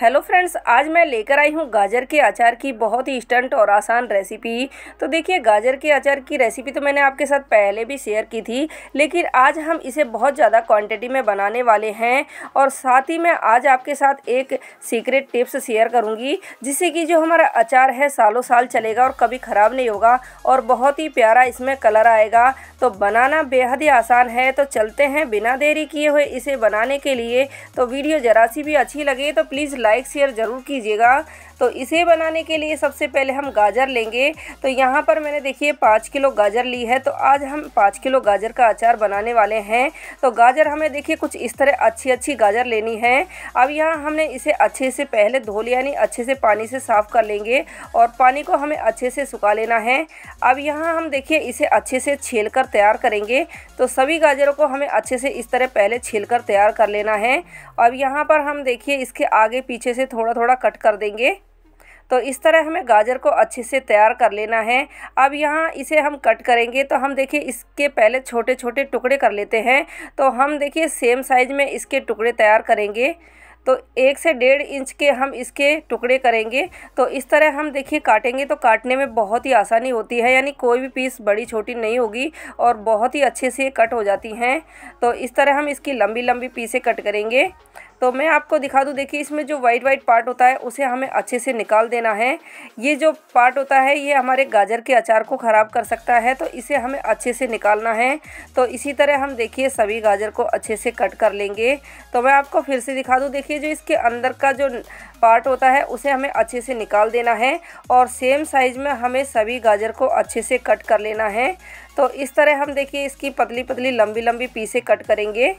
hello friends आज मैं लेकर आई हूँ गाजर के अचार की बहुत ही इंस्टेंट और आसान रेसिपी तो देखिए गाजर के अचार की रेसिपी तो मैंने आपके साथ पहले भी शेयर की थी लेकिन आज हम इसे बहुत ज़्यादा क्वांटिटी में बनाने वाले हैं और साथ ही मैं आज आपके साथ एक सीक्रेट टिप्स शेयर करूँगी जिससे कि जो हमारा अचार है सालों साल चलेगा और कभी ख़राब नहीं होगा और बहुत ही प्यारा इसमें कलर आएगा तो बनाना बेहद ही आसान है तो चलते हैं बिना देरी किए हुए इसे बनाने के लिए तो वीडियो जरा सी भी अच्छी लगे तो प्लीज़ लाइक शेयर ज़रूर कीजिएगा तो इसे बनाने के लिए सबसे पहले हम गाजर लेंगे तो यहाँ पर मैंने देखिए पाँच किलो गाजर ली है तो आज हम पाँच किलो गाजर का अचार बनाने वाले हैं तो गाजर हमें देखिए कुछ इस तरह अच्छी अच्छी गाजर लेनी है अब यहाँ हमने इसे अच्छे से पहले धो लिया यानी अच्छे से पानी से साफ़ कर लेंगे और पानी को हमें अच्छे से सुखा लेना है अब यहाँ हम देखिए इसे अच्छे से छील कर तैयार करेंगे तो सभी गाजरों को हमें अच्छे से इस तरह पहले छील कर तैयार कर लेना है अब यहाँ पर हम देखिए इसके आगे पीछे से थोड़ा थोड़ा कट कर देंगे तो इस तरह हमें गाजर को अच्छे से तैयार कर लेना है अब यहाँ इसे हम कट करेंगे तो हम देखिए इसके पहले छोटे छोटे टुकड़े कर लेते हैं तो हम देखिए सेम साइज़ में इसके टुकड़े तैयार करेंगे तो एक से डेढ़ इंच के हम इसके टुकड़े करेंगे तो इस तरह हम देखिए काटेंगे तो काटने में बहुत ही आसानी होती है यानी कोई भी पीस बड़ी छोटी नहीं होगी और बहुत ही अच्छे से कट हो जाती हैं तो इस तरह हम इसकी लंबी लंबी पीसें कट करेंगे तो मैं आपको दिखा दूँ देखिए इसमें जो वाइट वाइट पार्ट होता है उसे हमें अच्छे से निकाल देना है ये जो पार्ट होता है ये हमारे गाजर के अचार को ख़राब कर सकता है तो इसे हमें अच्छे से निकालना है तो इसी तरह हम देखिए सभी गाजर को अच्छे से कट कर लेंगे तो मैं आपको फिर से दिखा दूँ देखिए जो इसके अंदर का जो पार्ट होता है उसे हमें अच्छे से निकाल देना है और सेम साइज़ में हमें सभी गाजर को अच्छे से कट कर लेना है तो इस तरह हम देखिए इसकी पतली पतली लंबी लंबी पीसें कट करेंगे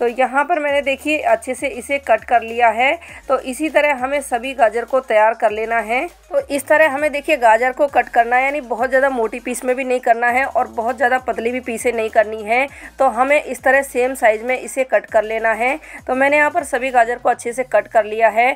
तो यहाँ पर मैंने देखिए अच्छे से इसे कट कर लिया है तो इसी तरह हमें सभी गाजर को तैयार कर लेना है तो इस तरह हमें देखिए गाजर को कट करना है यानी बहुत ज़्यादा मोटी पीस में भी नहीं करना है और बहुत ज़्यादा पतली भी पीसे नहीं करनी है तो हमें इस तरह सेम साइज़ में इसे कट कर लेना है तो मैंने यहाँ पर सभी गाजर को अच्छे से कट कर लिया है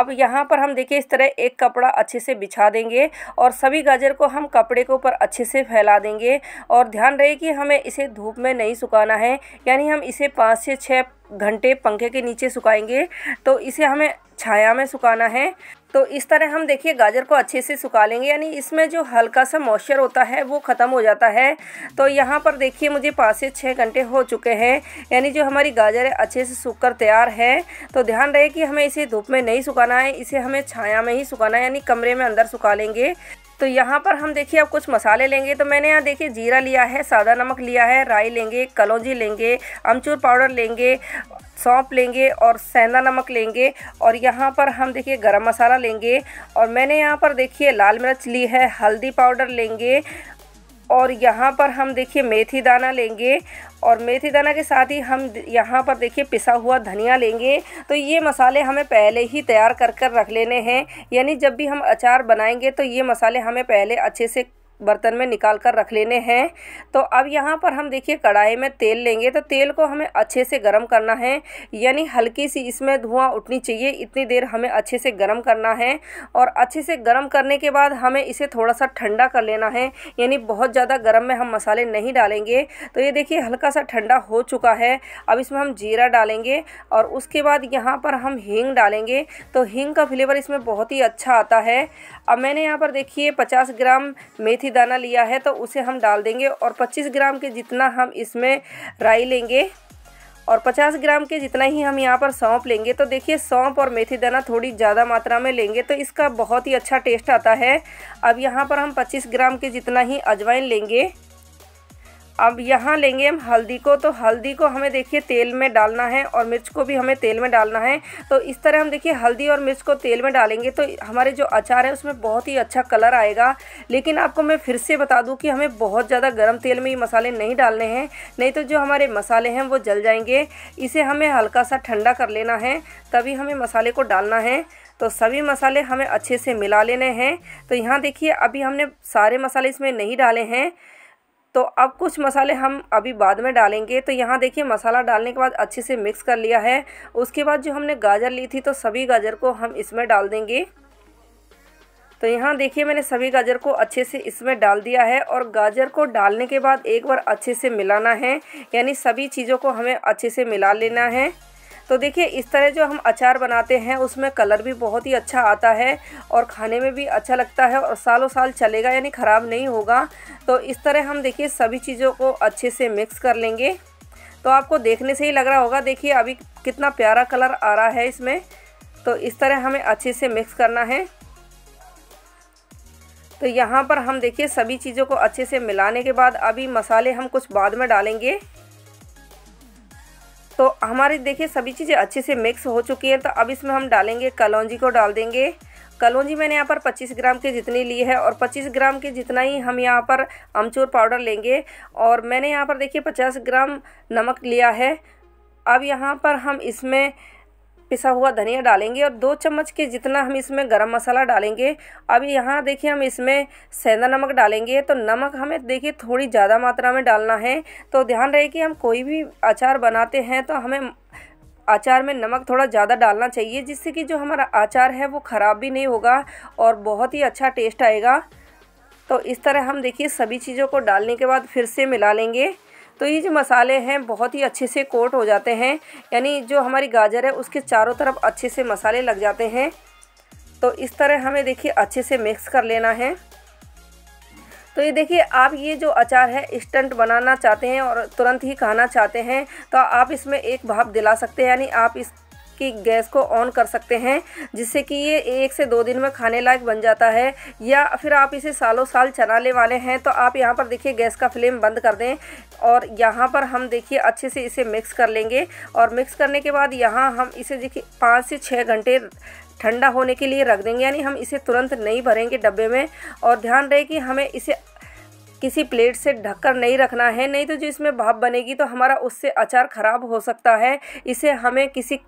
अब यहाँ पर हम देखिए इस तरह एक कपड़ा अच्छे से बिछा देंगे और सभी गाजर को हम कपड़े के ऊपर अच्छे से फैला देंगे और ध्यान रहे कि हमें इसे धूप में नहीं सुखाना है यानी हम इसे पाँच से छः घंटे पंखे के नीचे सुखाएंगे तो इसे हमें छाया में सुखाना है तो इस तरह हम देखिए गाजर को अच्छे से सुखा लेंगे यानी इसमें जो हल्का सा मॉइस्चर होता है वो ख़त्म हो जाता है तो यहाँ पर देखिए मुझे पाँच से छः घंटे हो चुके हैं यानी जो हमारी गाजर है अच्छे से सूख कर तैयार है तो ध्यान रहे कि हमें इसे धूप में नहीं सुखाना है इसे हमें छाया में ही सुखाना है यानी कमरे में अंदर सुखा लेंगे तो यहाँ पर हम देखिए अब कुछ मसाले लेंगे तो मैंने यहाँ देखिए जीरा लिया है सादा नमक लिया है राई लेंगे कलौजी लेंगे अमचूर पाउडर लेंगे सौंप लेंगे और सेंधा नमक लेंगे और यहाँ पर हम देखिए गरम मसाला लेंगे और मैंने यहाँ पर देखिए लाल मिर्च ली है हल्दी पाउडर लेंगे और यहाँ पर हम देखिए मेथी दाना लेंगे और मेथी दाना के साथ ही हम यहाँ पर देखिए पिसा हुआ धनिया लेंगे तो ये मसाले हमें पहले ही तैयार कर कर रख लेने हैं यानी जब भी हम अचार बनाएंगे तो ये मसाले हमें पहले अच्छे से बर्तन में निकाल कर रख लेने हैं तो अब यहाँ पर हम देखिए कढ़ाई में तेल लेंगे तो तेल को हमें अच्छे से गर्म करना है यानी हल्की सी इसमें धुआं उठनी चाहिए इतनी देर हमें अच्छे से गर्म करना है और अच्छे से गर्म करने के बाद हमें इसे थोड़ा सा ठंडा कर लेना है यानी बहुत ज़्यादा गर्म में हम मसाले नहीं डालेंगे तो ये देखिए हल्का सा ठंडा हो चुका है अब इसमें हम जीरा डालेंगे और उसके बाद यहाँ पर हम हींग डालेंगे तो हींग का फ्लेवर इसमें बहुत ही अच्छा आता है अब मैंने यहाँ पर देखिए पचास ग्राम मेथी भी दाना लिया है तो उसे हम डाल देंगे और 25 ग्राम के जितना हम इसमें राई लेंगे और 50 ग्राम के जितना ही हम यहाँ पर सौंप लेंगे तो देखिए सौंप और मेथी दाना थोड़ी ज़्यादा मात्रा में लेंगे तो इसका बहुत ही अच्छा टेस्ट आता है अब यहाँ पर हम 25 ग्राम के जितना ही अजवाइन लेंगे अब यहाँ लेंगे हम हल्दी को तो हल्दी को हमें देखिए तेल में डालना है और मिर्च को भी हमें तेल में डालना है तो इस तरह हम देखिए हल्दी और मिर्च को तेल में डालेंगे तो हमारे जो अचार है उसमें बहुत ही अच्छा कलर आएगा लेकिन आपको मैं फिर से बता दूँ कि हमें बहुत ज़्यादा गर्म तेल में ये मसाले नहीं डालने हैं नहीं तो जो हमारे मसाले हैं वो जल जाएंगे इसे हमें हल्का सा ठंडा कर लेना है तभी हमें मसाले को डालना है तो सभी मसाले हमें अच्छे से मिला लेने हैं तो यहाँ देखिए अभी हमने सारे मसाले इसमें नहीं डाले हैं तो अब कुछ मसाले हम अभी बाद में डालेंगे तो यहाँ देखिए मसाला डालने के बाद अच्छे से मिक्स कर लिया है उसके बाद जो हमने गाजर ली थी तो सभी गाजर को हम इसमें डाल देंगे तो यहाँ देखिए मैंने सभी गाजर को अच्छे से इसमें डाल दिया है और गाजर को डालने के बाद एक बार अच्छे से मिलाना है यानी सभी चीज़ों को हमें अच्छे से मिला लेना है तो देखिए इस तरह जो हम अचार बनाते हैं उसमें कलर भी बहुत ही अच्छा आता है और खाने में भी अच्छा लगता है और सालों साल चलेगा यानी ख़राब नहीं होगा तो इस तरह हम देखिए सभी चीज़ों को अच्छे से मिक्स कर लेंगे तो आपको देखने से ही लग रहा होगा देखिए अभी कितना प्यारा कलर आ रहा है इसमें तो इस तरह हमें अच्छे से मिक्स करना है तो यहाँ पर हम देखिए सभी चीज़ों को अच्छे से मिलाने के बाद अभी मसाले हम कुछ बाद में डालेंगे तो हमारे देखिए सभी चीज़ें अच्छे से मिक्स हो चुकी हैं तो अब इसमें हम डालेंगे कलौजी को डाल देंगे कलौजी मैंने यहाँ पर 25 ग्राम के जितनी ली है और 25 ग्राम के जितना ही हम यहाँ पर अमचूर पाउडर लेंगे और मैंने यहाँ पर देखिए 50 ग्राम नमक लिया है अब यहाँ पर हम इसमें पिसा हुआ धनिया डालेंगे और दो चम्मच के जितना हम इसमें गरम मसाला डालेंगे अब यहाँ देखिए हम इसमें सेंधा नमक डालेंगे तो नमक हमें देखिए थोड़ी ज़्यादा मात्रा में डालना है तो ध्यान रहे कि हम कोई भी अचार बनाते हैं तो हमें अचार में नमक थोड़ा ज़्यादा डालना चाहिए जिससे कि जो हमारा अचार है वो ख़राब भी नहीं होगा और बहुत ही अच्छा टेस्ट आएगा तो इस तरह हम देखिए सभी चीज़ों को डालने के बाद फिर से मिला लेंगे तो ये जो मसाले हैं बहुत ही अच्छे से कोट हो जाते हैं यानी जो हमारी गाजर है उसके चारों तरफ अच्छे से मसाले लग जाते हैं तो इस तरह हमें देखिए अच्छे से मिक्स कर लेना है तो ये देखिए आप ये जो अचार है इंस्टेंट बनाना चाहते हैं और तुरंत ही खाना चाहते हैं तो आप इसमें एक भाप दिला सकते हैं यानी आप इस कि गैस को ऑन कर सकते हैं जिससे कि ये एक से दो दिन में खाने लायक बन जाता है या फिर आप इसे सालों साल चलाने वाले हैं तो आप यहाँ पर देखिए गैस का फ्लेम बंद कर दें और यहाँ पर हम देखिए अच्छे से इसे मिक्स कर लेंगे और मिक्स करने के बाद यहाँ हम इसे देखिए पाँच से छः घंटे ठंडा होने के लिए रख देंगे यानी हम इसे तुरंत नहीं भरेंगे डब्बे में और ध्यान रहे कि हमें इसे किसी प्लेट से ढककर नहीं रखना है नहीं तो जो इसमें भाप बनेगी तो हमारा उससे अचार ख़राब हो सकता है इसे हमें किसी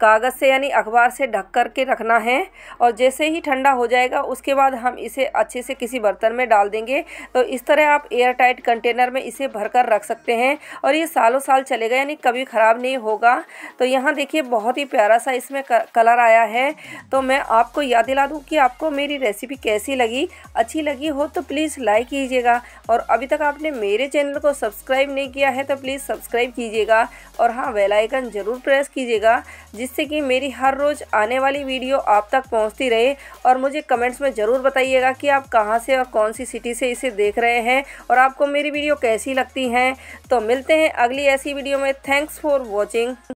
कागज़ से यानी अखबार से ढक कर के रखना है और जैसे ही ठंडा हो जाएगा उसके बाद हम इसे अच्छे से किसी बर्तन में डाल देंगे तो इस तरह आप एयर टाइट कंटेनर में इसे भर कर रख सकते हैं और ये सालों साल चलेगा यानी कभी ख़राब नहीं होगा तो यहाँ देखिए बहुत ही प्यारा सा इसमें कलर आया है तो मैं आपको याद दिला दूँ कि आपको मेरी रेसिपी कैसी लगी अच्छी लगी हो तो प्लीज़ लाइक कीजिएगा और अभी तक आपने मेरे चैनल को सब्सक्राइब नहीं किया है तो प्लीज़ सब्सक्राइब कीजिएगा और हाँ वेलाइकन ज़रूर प्रेस कीजिएगा जिससे कि मेरी हर रोज़ आने वाली वीडियो आप तक पहुंचती रहे और मुझे कमेंट्स में ज़रूर बताइएगा कि आप कहाँ से और कौन सी सिटी से इसे देख रहे हैं और आपको मेरी वीडियो कैसी लगती हैं तो मिलते हैं अगली ऐसी वीडियो में थैंक्स फॉर वॉचिंग